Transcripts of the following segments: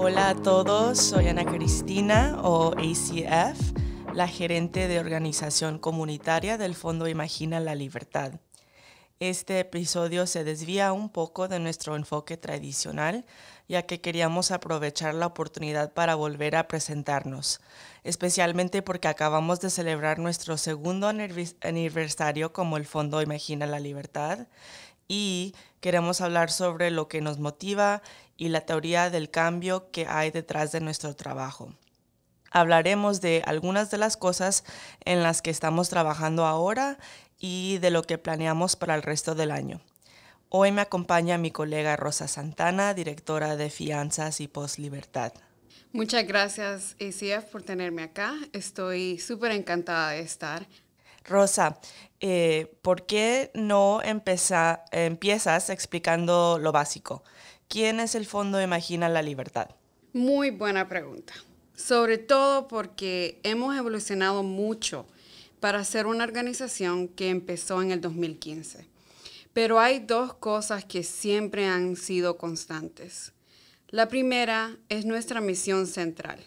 Hola a todos, soy Ana Cristina o ACF, la gerente de organización comunitaria del Fondo Imagina la Libertad. Este episodio se desvía un poco de nuestro enfoque tradicional, ya que queríamos aprovechar la oportunidad para volver a presentarnos, especialmente porque acabamos de celebrar nuestro segundo aniversario como el Fondo Imagina la Libertad y queremos hablar sobre lo que nos motiva y la teoría del cambio que hay detrás de nuestro trabajo. Hablaremos de algunas de las cosas en las que estamos trabajando ahora y de lo que planeamos para el resto del año. Hoy me acompaña mi colega Rosa Santana, directora de Fianzas y Post-Libertad. Muchas gracias, ACF, por tenerme acá. Estoy súper encantada de estar. Rosa, eh, ¿por qué no empiezas explicando lo básico? ¿Quién es el Fondo Imagina la Libertad? Muy buena pregunta. Sobre todo porque hemos evolucionado mucho para ser una organización que empezó en el 2015. Pero hay dos cosas que siempre han sido constantes. La primera es nuestra misión central,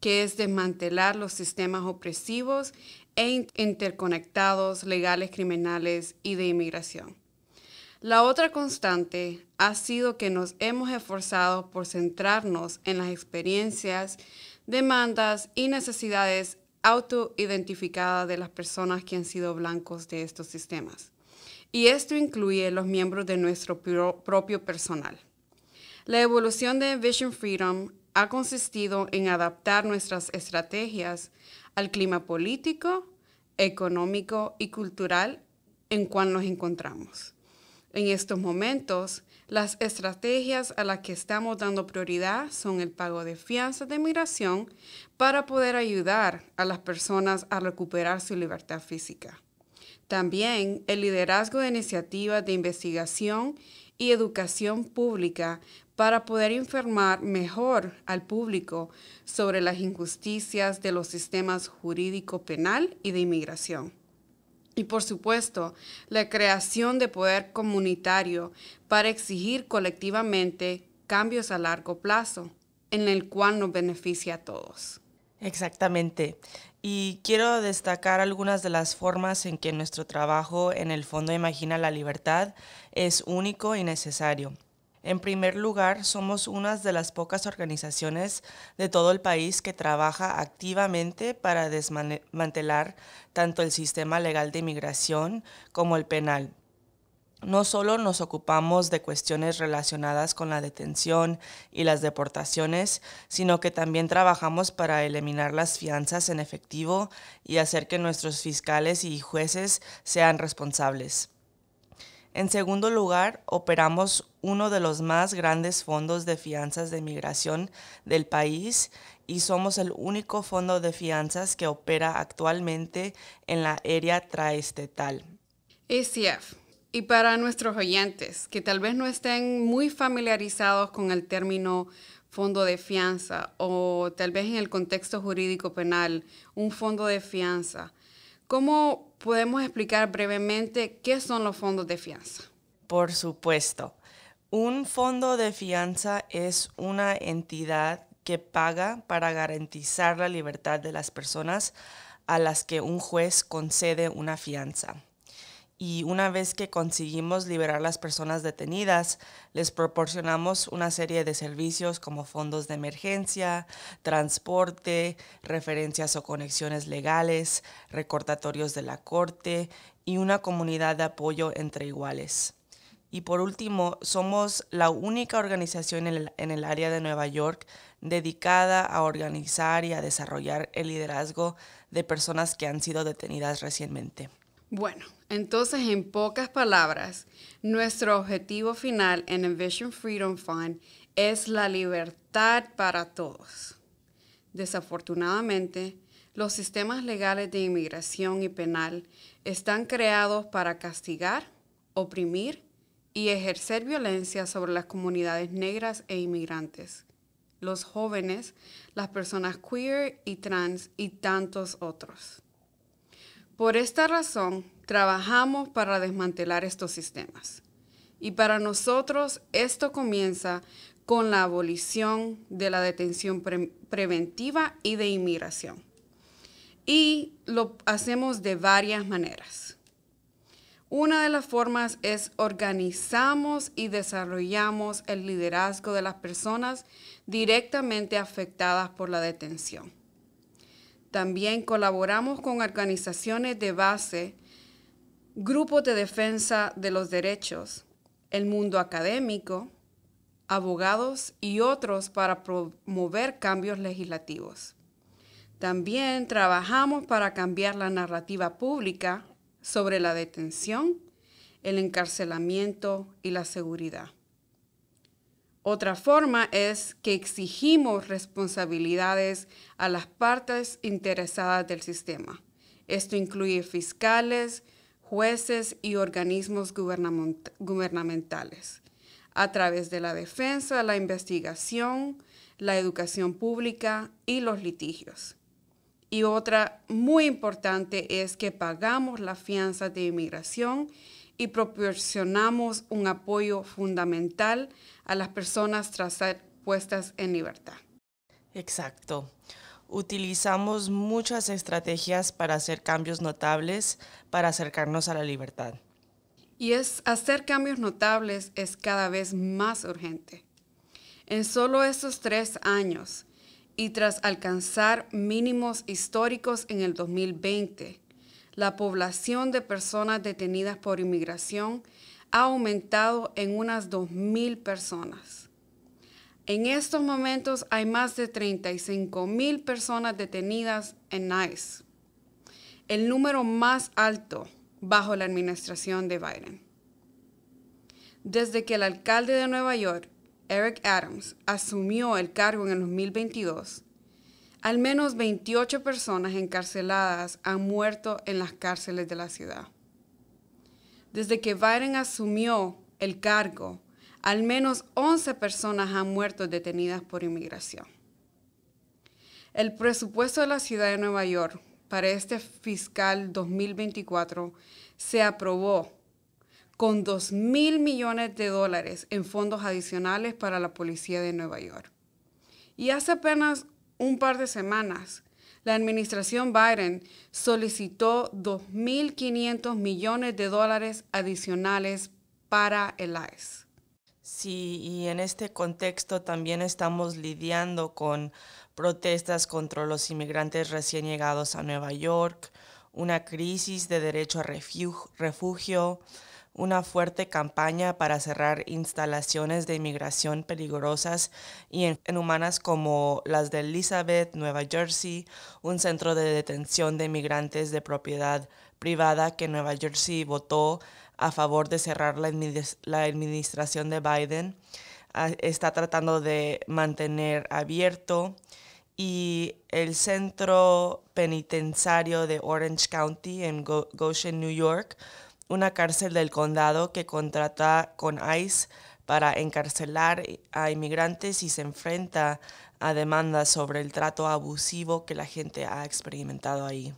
que es desmantelar los sistemas opresivos e interconectados legales, criminales y de inmigración. La otra constante ha sido que nos hemos esforzado por centrarnos en las experiencias, demandas y necesidades autoidentificadas de las personas que han sido blancos de estos sistemas. Y esto incluye los miembros de nuestro propio personal. La evolución de Vision Freedom ha consistido en adaptar nuestras estrategias al clima político, económico y cultural en cual nos encontramos. En estos momentos, las estrategias a las que estamos dando prioridad son el pago de fianzas de migración para poder ayudar a las personas a recuperar su libertad física. También el liderazgo de iniciativas de investigación y educación pública para poder informar mejor al público sobre las injusticias de los sistemas jurídico penal y de inmigración. Y por supuesto, la creación de poder comunitario para exigir colectivamente cambios a largo plazo, en el cual nos beneficia a todos. Exactamente. Y quiero destacar algunas de las formas en que nuestro trabajo en el Fondo Imagina la Libertad es único y necesario. En primer lugar, somos una de las pocas organizaciones de todo el país que trabaja activamente para desmantelar tanto el sistema legal de inmigración como el penal no solo nos ocupamos de cuestiones relacionadas con la detención y las deportaciones, sino que también trabajamos para eliminar las fianzas en efectivo y hacer que nuestros fiscales y jueces sean responsables. En segundo lugar, operamos uno de los más grandes fondos de fianzas de migración del país y somos el único fondo de fianzas que opera actualmente en la área traestetal. ECF y para nuestros oyentes que tal vez no estén muy familiarizados con el término fondo de fianza o tal vez en el contexto jurídico penal, un fondo de fianza, ¿cómo podemos explicar brevemente qué son los fondos de fianza? Por supuesto. Un fondo de fianza es una entidad que paga para garantizar la libertad de las personas a las que un juez concede una fianza y una vez que conseguimos liberar a las personas detenidas, les proporcionamos una serie de servicios como fondos de emergencia, transporte, referencias o conexiones legales, recordatorios de la corte y una comunidad de apoyo entre iguales. Y por último, somos la única organización en el área de Nueva York dedicada a organizar y a desarrollar el liderazgo de personas que han sido detenidas recientemente. Bueno, entonces en pocas palabras, nuestro objetivo final en Envision Freedom Fund es la libertad para todos. Desafortunadamente, los sistemas legales de inmigración y penal están creados para castigar, oprimir y ejercer violencia sobre las comunidades negras e inmigrantes, los jóvenes, las personas queer y trans y tantos otros. Por esta razón, trabajamos para desmantelar estos sistemas. Y para nosotros esto comienza con la abolición de la detención preventiva y de inmigración. Y lo hacemos de varias maneras. Una de las formas es organizamos y desarrollamos el liderazgo de las personas directamente afectadas por la detención. También colaboramos con organizaciones de base, grupos de defensa de los derechos, el mundo académico, abogados y otros para promover cambios legislativos. También trabajamos para cambiar la narrativa pública sobre la detención, el encarcelamiento y la seguridad. Otra forma es que exigimos responsabilidades a las partes interesadas del sistema. Esto incluye fiscales, jueces y organismos gubernamentales, a través de la defensa, la investigación, la educación pública y los litigios. Y otra muy importante es que pagamos la fianza de inmigración y proporcionamos un apoyo fundamental a las personas tras ser puestas en libertad. Exacto. Utilizamos muchas estrategias para hacer cambios notables, para acercarnos a la libertad. Y es hacer cambios notables es cada vez más urgente. En solo esos tres años y tras alcanzar mínimos históricos en el 2020, la población de personas detenidas por inmigración ha aumentado en unas 2.000 personas. En estos momentos hay más de 35.000 personas detenidas en NICE, el número más alto bajo la administración de Biden. Desde que el alcalde de Nueva York, Eric Adams, asumió el cargo en el 2022, al menos 28 personas encarceladas han muerto en las cárceles de la ciudad. Desde que Byron asumió el cargo, al menos 11 personas han muerto detenidas por inmigración. El presupuesto de la ciudad de Nueva York para este fiscal 2024 se aprobó con 2 mil millones de dólares en fondos adicionales para la policía de Nueva York. Y hace apenas un par de semanas, la administración Biden solicitó 2.500 millones de dólares adicionales para el ICE. Sí, y en este contexto también estamos lidiando con protestas contra los inmigrantes recién llegados a Nueva York, una crisis de derecho a refugio, refugio una fuerte campaña para cerrar instalaciones de inmigración peligrosas y inhumanas como las de Elizabeth, Nueva Jersey, un centro de detención de inmigrantes de propiedad privada que Nueva Jersey votó a favor de cerrar la, administración de Biden. Ah, está tratando de mantener abierto y el centro penitenciario de Orange County en Goshen, New York, una cárcel del condado que contrata con ICE para encarcelar a inmigrantes y se enfrenta a demandas sobre el trato abusivo que la gente ha experimentado ahí.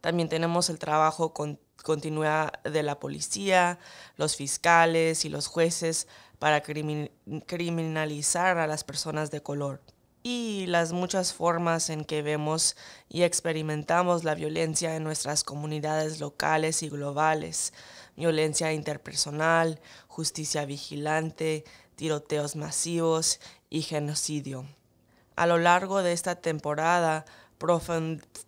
También tenemos el trabajo con, de la policía, los fiscales y los jueces para criminalizar a las personas de color y las muchas formas en que vemos y experimentamos la violencia en nuestras comunidades locales y globales, violencia interpersonal, justicia vigilante, tiroteos masivos y genocidio. A lo largo de esta temporada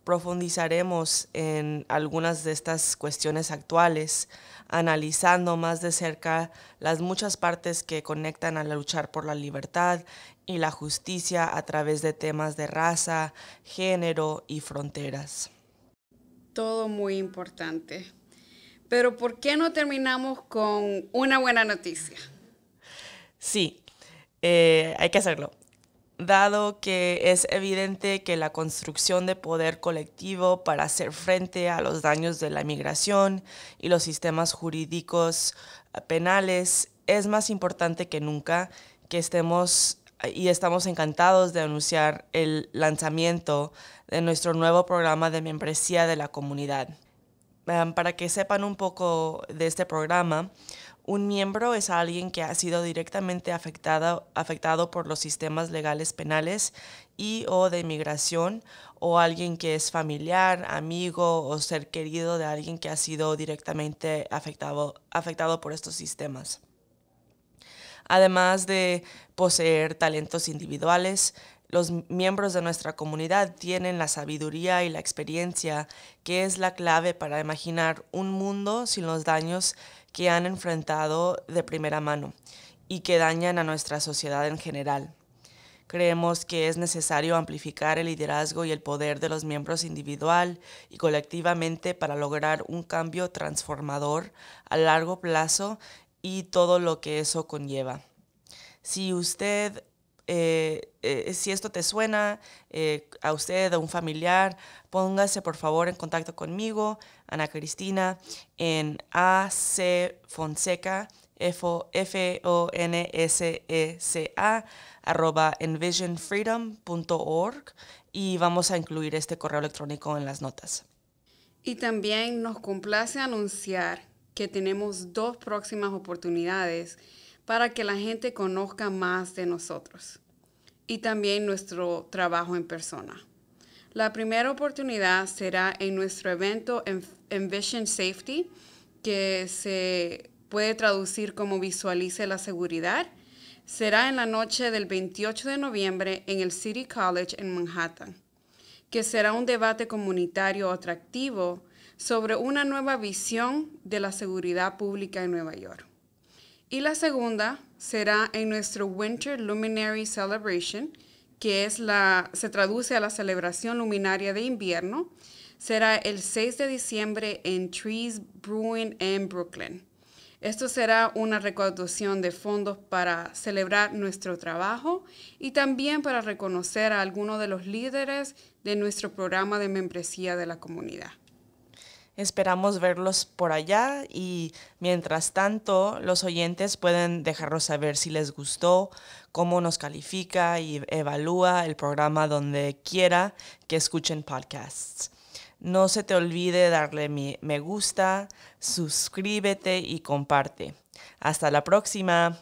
profundizaremos en algunas de estas cuestiones actuales, analizando más de cerca las muchas partes que conectan a la luchar por la libertad y la justicia a través de temas de raza, género y fronteras. Todo muy importante. Pero ¿por qué no terminamos con una buena noticia? Sí, eh, hay que hacerlo. Dado que es evidente que la construcción de poder colectivo para hacer frente a los daños de la migración y los sistemas jurídicos eh, penales es más importante que nunca que estemos y estamos encantados de anunciar el lanzamiento de nuestro nuevo programa de membresía de la comunidad. para que sepan un poco de este programa, un miembro es alguien que ha sido directamente afectado, afectado por los sistemas legales penales y o de inmigración o alguien que es familiar, amigo o ser querido de alguien que ha sido directamente afectado por estos sistemas. Además de poseer talentos individuales, los miembros de nuestra comunidad tienen la sabiduría y la experiencia que es la clave para imaginar un mundo sin los daños que han enfrentado de primera mano y que dañan a nuestra sociedad en general. Creemos que es necesario amplificar el liderazgo y el poder de los miembros individual y colectivamente para lograr un cambio transformador a largo plazo y todo lo que eso conlleva. Si usted, eh, eh, si esto te suena eh, a usted, a un familiar, póngase por favor en contacto conmigo, Ana Cristina, en AC Fonseca, F-O-N-S-E-C-A, arroba envisionfreedom.org y vamos a incluir este correo electrónico en las notas. Y también nos complace anunciar que tenemos dos próximas oportunidades para que la gente conozca más de nosotros y también nuestro trabajo en persona. La primera oportunidad será en nuestro evento Envision Safety, que se puede traducir como visualice la seguridad. Será en la noche del 28 de noviembre en el City College en Manhattan, que será un debate comunitario atractivo sobre una nueva visión de la seguridad pública en Nueva York. Y la segunda será en nuestro Winter Luminary Celebration, que es la, se traduce a la celebración luminaria de invierno, será el 6 de diciembre en Trees Brewing en Brooklyn. Esto será una recaudación de fondos para celebrar nuestro trabajo y también para reconocer a algunos de los líderes de nuestro programa de membresía de la comunidad. Esperamos verlos por allá y mientras tanto los oyentes pueden dejarnos saber si les gustó, cómo nos califica y evalúa el programa donde quiera que escuchen podcasts. No se te olvide darle me gusta, suscríbete y comparte. Hasta la próxima.